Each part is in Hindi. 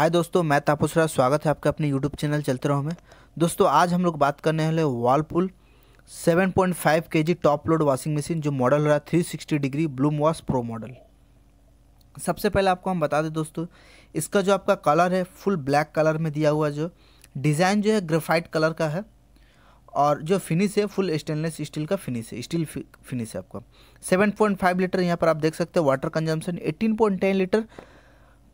हाय दोस्तों मैं राज स्वागत है आपका अपने यूट्यूब चैनल चलते रहो में दोस्तों आज हम लोग बात करने वाले Whirlpool 7.5 point top load washing machine जो मॉडल हो रहा है 360 degree bloom wash pro model सबसे पहले आपको हम बता दें दोस्तों इसका जो आपका कलर है फुल ब्लैक कलर में दिया हुआ जो डिज़ाइन जो है ग्रेफाइट कलर का है और जो फिनिश है फुल स्टेनलेस स्टील का फिनिश है स्टील फिनिश है आपका 7.5 लीटर यहाँ पर आप देख सकते हैं वाटर कंजम्पशन 18.10 लीटर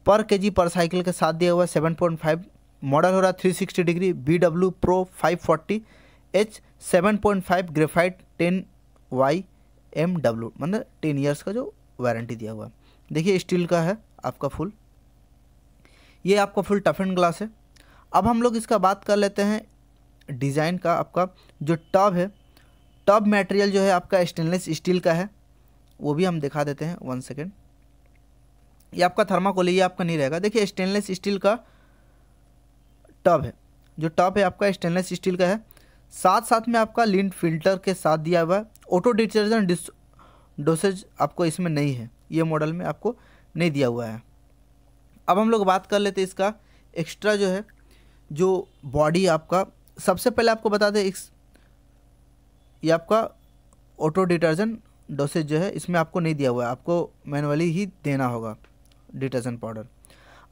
पर के जी पर साइकिल के साथ दिया हुआ सेवन पॉइंट फाइव मॉडल हो रहा है three sixty degree B W pro five forty H seven point five graphite ten Y M W मतलब टेन ईयर्स का जो वारंटी दिया हुआ है देखिए स्टील का है आपका फुल ये आपका फुल टफ एंड ग्लास है अब हम लोग इसका बात कर लेते हैं डिज़ाइन का आपका जो टब है टब मटेरियल जो है आपका स्टेनलेस स्टील का है वो भी हम दिखा देते हैं वन सेकेंड ये आपका थर्माकोल ये आपका नहीं रहेगा देखिए स्टेनलेस स्टील का टब है जो टब है आपका स्टेनलेस स्टील का है साथ साथ में आपका लिंट फिल्टर के साथ दिया हुआ है ऑटो डिटर्जेंट डोसेज आपको इसमें नहीं है ये मॉडल में आपको नहीं दिया हुआ है अब हम लोग बात कर लेते इसका एक्स्ट्रा जो है जो बॉडी आपका सबसे पहले आपको बता दें इस ये आपका ऑटो डिटर्जेंट डोसेज जो है इसमें आपको नहीं दिया हुआ है आपको मैनुअली ही देना होगा डिटर्जेंट पाउडर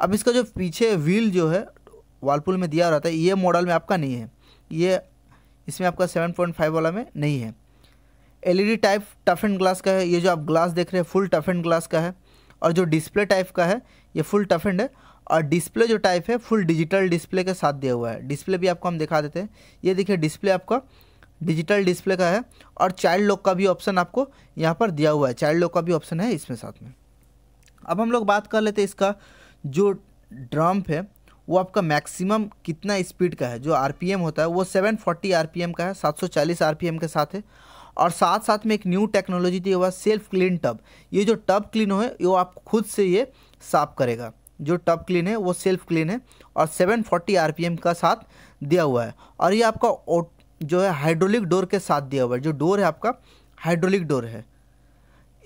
अब इसका जो पीछे व्हील जो है वालपुल में दिया रहता है ये मॉडल में आपका नहीं है ये इसमें आपका सेवन पॉइंट फाइव वाला में नहीं है LED type tough and glass का है ये जो आप ग्लास देख रहे हैं फुल टफ एंड ग्लास का है और जो डिस्प्ले टाइप का है ये फुल टफ एंड है और डिस्प्ले जो टाइप है फुल डिजिटल डिस्प्ले के साथ दिया हुआ है डिस्प्ले भी आपको हम दिखा देते हैं ये देखिए डिस्प्ले आपका डिजिटल डिस्प्ले का है और चाइल्ड लॉक का भी ऑप्शन आपको यहाँ पर दिया हुआ है चाइल्ड लॉक का भी ऑप्शन है इसमें साथ में अब हम लोग बात कर लेते हैं इसका जो ड्रम्प है वो आपका मैक्सिमम कितना स्पीड का है जो आर होता है वो 740 फोर्टी का है 740 सौ के साथ है और साथ साथ में एक न्यू टेक्नोलॉजी थी हुआ सेल्फ क्लीन टब ये जो टब क्लीन हो है वो आप खुद से ये साफ करेगा जो टब क्लीन है वो सेल्फ क्लीन है और 740 फोर्टी का साथ दिया हुआ है और ये आपका जो है हाइड्रोलिक डोर के साथ दिया हुआ है जो डोर है आपका हाइड्रोलिक डोर है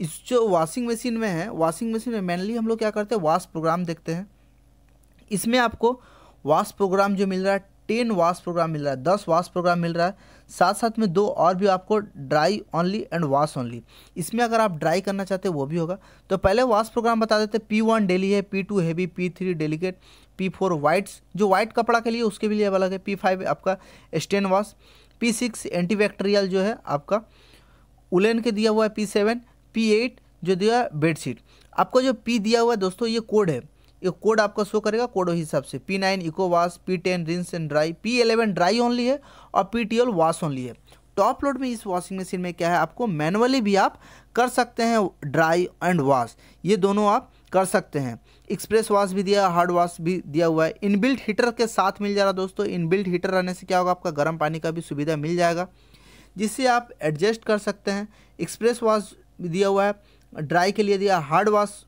इस जो वॉशिंग मशीन में है वॉशिंग मशीन में मेनली हम लोग क्या करते हैं वाश प्रोग्राम देखते हैं इसमें आपको वाश प्रोग्राम जो मिल रहा है टेन वाश प्रोग्राम मिल रहा है दस वॉश प्रोग्राम मिल रहा है साथ साथ में दो और भी आपको dry only and wash only इसमें अगर आप ड्राई करना चाहते हैं वो भी होगा तो पहले वाश प्रोग्राम बता देते पी वन डेली है P two heavy P three delicate P four whites जो वाइट कपड़ा के लिए उसके भी लिए अलग है पी फाइव आपका stain wash P six antibacterial जो है आपका उलेन के दिया हुआ है पी सेवन पी एट जो दिया बेडशीट आपका जो पी दिया हुआ है दोस्तों ये कोड है ये कोड आपका शो करेगा कोड हिसाब से P nine eco wash P ten rinse and dry P eleven dry only है और पी ट्वेल्व वाश ओनली है टॉप लोड में इस वॉशिंग मशीन में क्या है आपको मैनुअली भी आप कर सकते हैं ड्राई एंड वाश ये दोनों आप कर सकते हैं एक्सप्रेस वाश भी दिया हार्ड वाश भी दिया हुआ है इनबिल्ट हीटर के साथ मिल जा रहा दोस्तों इनबिल्ट हीटर रहने से क्या होगा आपका गर्म पानी का भी सुविधा मिल जाएगा जिससे आप एडजस्ट कर सकते हैं एक्सप्रेस वाश दिया हुआ है ड्राई के लिए दिया हार्ड वॉश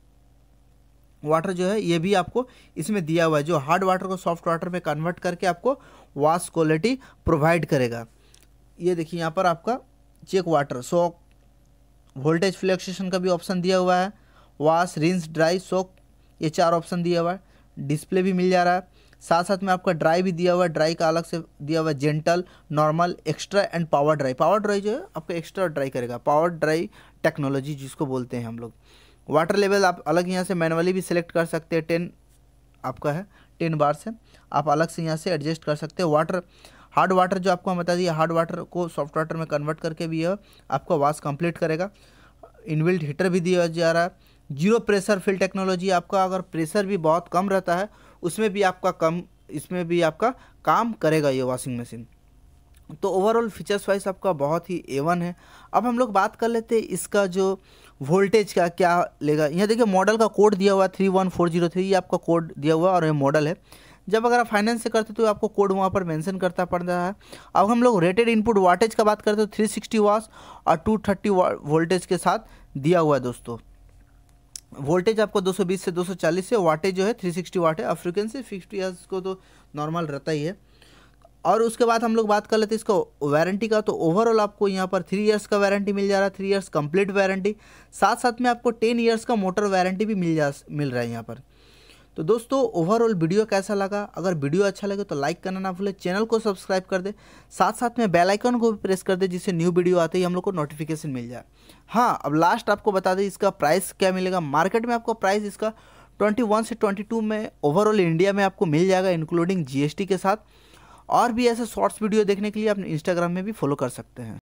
वाटर जो है ये भी आपको इसमें दिया हुआ है जो हार्ड वाटर को सॉफ्ट वाटर में कन्वर्ट करके आपको वाश क्वालिटी प्रोवाइड करेगा ये देखिए यहाँ पर आपका check water soak voltage fluctuation का भी ऑप्शन दिया हुआ है वाश रिंस ड्राई सोक ये चार ऑप्शन दिया हुआ है डिस्प्ले भी मिल जा रहा है साथ साथ में आपका ड्राई भी दिया हुआ है ड्राई का अलग से दिया हुआ है gentle normal extra and power dry power dry जो है आपका एक्स्ट्रा ड्राई करेगा पावर ड्राई टेक्नोलॉजी जिसको बोलते हैं हम लोग वाटर लेवल आप अलग यहाँ से मैनुअली भी सिलेक्ट कर सकते हैं टेन आपका है टेन बार से आप अलग से यहाँ से एडजस्ट कर सकते हैं वाटर हार्ड वाटर जो आपको हम बता दिए हार्ड वाटर को सॉफ्ट वाटर में कन्वर्ट करके भी है आपका वाश कंप्लीट करेगा इनबिल्ट हीटर भी दिया जा रहा है जीरो प्रेशर फिल टेक्नोलॉजी आपका अगर प्रेशर भी बहुत कम रहता है उसमें भी आपका कम इसमें भी आपका काम करेगा ये वॉशिंग मशीन तो ओवरऑल फीचर्स वाइज आपका बहुत ही ए वन है अब हम लोग बात कर लेते हैं इसका जो वोल्टेज का क्या लेगा यहाँ देखिए मॉडल का कोड दिया हुआ three one four zero three आपका कोड दिया हुआ और ये मॉडल है जब अगर आप फाइनेंस से करते तो आपको कोड वहाँ पर मेंशन करता पड़ता है अब हम लोग रेटेड इनपुट वाटेज का बात करते तो थ्री सिक्सटी और टू थर्टी वोल्टेज के साथ दिया हुआ है दोस्तों वोल्टेज आपको 220 से 240 से वाटेज जो है 360 वाट है और फ्रिक्वेंसी फिफ्टी हर्ज को तो नॉर्मल रहता ही है और उसके बाद हम लोग बात कर लेते हैं इसका वारंटी का तो ओवरऑल आपको यहाँ पर थ्री इयर्स का वारंटी मिल जा रहा है थ्री इयर्स कंप्लीट वारंटी साथ साथ में आपको टेन इयर्स का मोटर वारंटी भी मिल जा मिल रहा है यहाँ पर तो दोस्तों ओवरऑल वीडियो कैसा लगा अगर वीडियो अच्छा लगे तो लाइक करना ना भूले चैनल को सब्सक्राइब कर दे साथ साथ में बेल आइकन को भी प्रेस कर दे जिससे न्यू वीडियो आते ही हम लोग को नोटिफिकेशन मिल जाए हाँ अब लास्ट आपको बता दें इसका प्राइस क्या मिलेगा मार्केट में आपको प्राइस इसका 21 से 22 में ओवरऑल इंडिया में आपको मिल जाएगा इंक्लूडिंग टी के साथ और भी ऐसे शॉर्ट्स वीडियो देखने के लिए आप इंस्टाग्राम में भी फॉलो कर सकते हैं